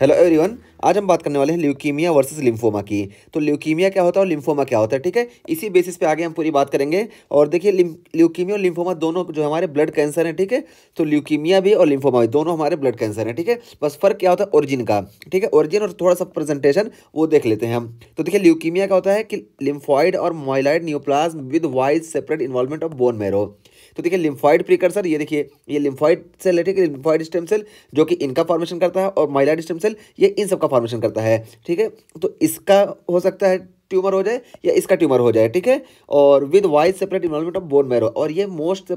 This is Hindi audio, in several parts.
हेलो एवरीवन आज हम बात करने वाले हैं ल्यूकीमिया वर्सेस लिम्फोमा की तो ल्यूकीमिया क्या होता है और लिम्फोमा क्या होता है ठीक है इसी बेसिस पे आगे हम पूरी बात करेंगे और देखिए ल्यूकीमिया और लिम्फोमा दोनों जो हमारे ब्लड कैंसर हैं ठीक है तो ल्यूकीमिया भी और लिम्फोमा भी दोनों हमारे ब्लड कैंसर हैं ठीक है थीके? बस फर्क क्या होता है ओरिजिन का ठीक है ओरिजिन और थोड़ा सा प्रेजेंटेशन वो देख लेते हैं हम तो देखिए ल्यूकीमिया का होता है कि लिम्फॉइड और myeloid neoplasm with wise separate involvement of bone marrow तो देखिए लिम्फॉइड प्रीकर्सर ये देखिए ये लिम्फॉइड सेल है ठीक है लिम्फॉइड स्टेम सेल जो कि इनका फॉर्मेशन करता है और माइलाइड स्टेम सेल ये इन सब का फॉर्मेशन करता है ठीक है तो इसका हो सकता है ट्यूमर हो जाए या इसका ट्यूमर हो जाए ठीक है और with wise separate involvement of bone marrow और ये मोस्ट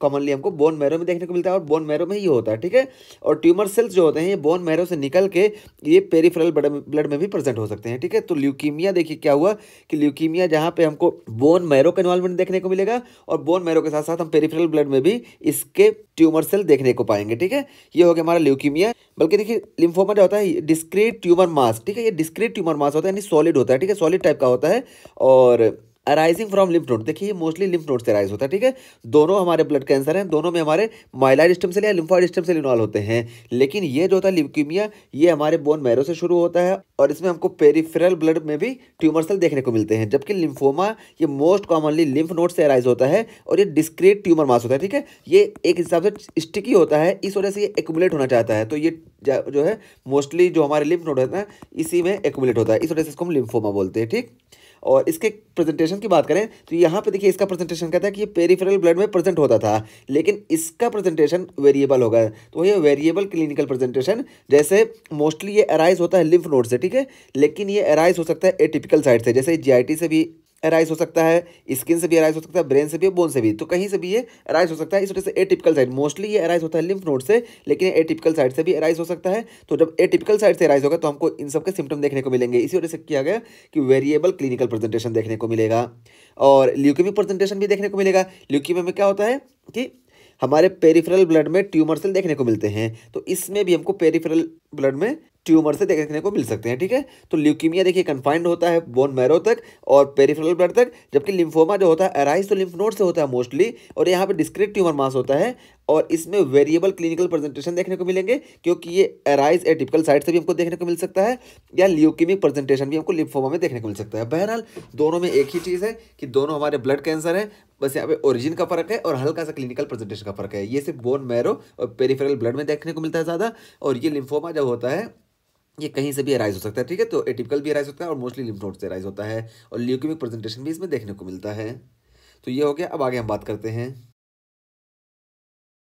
कॉमनली हमको बोन मैरो में देखने को मिलता है और बोन मैरो में ही होता है ठीक है और ट्यूमर सेल्स जो होते हैं ये बोन मैरो से निकल के ये पेरीफ्रल ब्लड में भी प्रेजेंट हो सकते हैं ठीक है तो ल्यूकीमिया देखिए क्या हुआ कि ल्यूकीमिया जहाँ पे हमको बोन मैरो का इन्वॉल्वमेंट देखने को मिलेगा और बोन मैरो के साथ साथ हम पेरीफ्रल ब्लड में भी इसके ट्यूमर सेल देखने को पाएंगे ठीक है ये हो गया हमारा ल्यूकीमिया बल्कि देखिए लिम्फोमा जो होता है डिस्क्रीट ट्यूमर मास ठीक है ये डिस्क्रीट ट्यूमर मास होता है यानी सॉलिड होता है ठीक है सॉलिड टाइप का होता है और अराइजिंग फ्रॉम लिम्फ नोड देखिए ये मोस्टली लिम्फ नोड से अराइज होता है ठीक है दोनों हमारे ब्लड कैंसर हैं दोनों में हमारे माइलाइड स्टम से या लिम्फॉइड स्टम से इन्वॉल्व होते हैं लेकिन ये जो होता है लिपकीमिया ये हमारे बोन मैरो से शुरू होता है और इसमें हमको पेरीफेरल ब्लड में भी ट्यूमर सेल देखने को मिलते हैं जबकि लिम्फोमा ये मोस्ट कॉमनली लिम्फ नोड से अराइज होता है और ये डिस्क्रेट ट्यूमर मास होता है ठीक है ये एक हिसाब से स्टिकी होता है इस वजह से ये एकुमुलेट होना चाहता है तो ये जो है मोस्टली जो हमारे लिम्फ नोड होता है इसी में एकुमुलेट होता है इस वजह से इसको हम लिम्फोमा बोलते हैं ठीक और इसके प्रेजेंटेशन की बात करें तो यहाँ पे देखिए इसका प्रेजेंटेशन कहता है कि ये पेरीफेरल ब्लड में प्रेजेंट होता था लेकिन इसका प्रेजेंटेशन वेरिएबल होगा तो ये वेरिएबल क्लिनिकल प्रेजेंटेशन जैसे मोस्टली ये अराइज होता है लिम्फ नोड से ठीक है लेकिन ये अराइज हो सकता है एटिपिकल साइड से जैसे जी से भी अराइज हो सकता है स्किन से भी अराइज हो सकता है ब्रेन से भी बोन से भी तो कहीं से भी ये अराइज हो सकता है इस वजह से एटिपिकल साइड मोस्टली ये अराइज होता है लिम्फ नोड से लेकिन ये एटिपिकल साइड से भी अराइज हो सकता है तो जब एटिपिकल साइड से अराइज होगा तो हमको इन सब के सिम्टम देखने को मिलेंगे इसी वजह से किया गया कि वेरिएबल क्लिनिकल प्रेजेंटेशन देखने को मिलेगा और ल्यूकेमी प्रेजेंटेशन भी देखने को मिलेगा ल्यूकेमी में क्या होता है कि हमारे पेरिफेरल ब्लड में ट्यूमर सेल देखने को मिलते हैं तो इसमें भी हमको पेरिफेरल ब्लड में ट्यूमर से देखने को मिल सकते हैं ठीक है तो ल्यूकीमिया देखिए कन्फाइंड होता है बोन मैरो तक और पेरिफेरल ब्लड तक जबकि लिम्फोमा जो होता है एराइज तो लिम्फ नोड से होता है मोस्टली और यहाँ पे डिस्क्रिट ट्यूमर मास होता है और इसमें वेरिएबल क्लिनिकल प्रेजेंटेशन देखने को मिलेंगे क्योंकि ये एराइज एटिपिकल साइट से भी हमको देखने को मिल सकता है या ल्यूकेमिक प्रेजेंटेशन भी हमको लिम्फोमा में देखने को मिल सकता है बहरहाल दोनों में एक ही चीज़ है कि दोनों हमारे ब्लड कैंसर है बस यहाँ पे ओरिजिन का फर्क है और हल्का सा क्लिनिकल प्रेजेंटेशन का फर्क है ये सिर्फ बोन मैरो और पेरीफेरल ब्लड में देखने को मिलता है ज़्यादा और ये लिम्फोमा जब होता है ये कहीं से भी अराइज हो सकता है ठीक है तो एटिपिकल भी अराइज होता है और मोस्टली लिम्फनोड से अराइज होता है और ल्यूकेमिक प्रेजेंटेशन भी इसमें देखने को मिलता है तो ये हो गया अब आगे हम बात करते हैं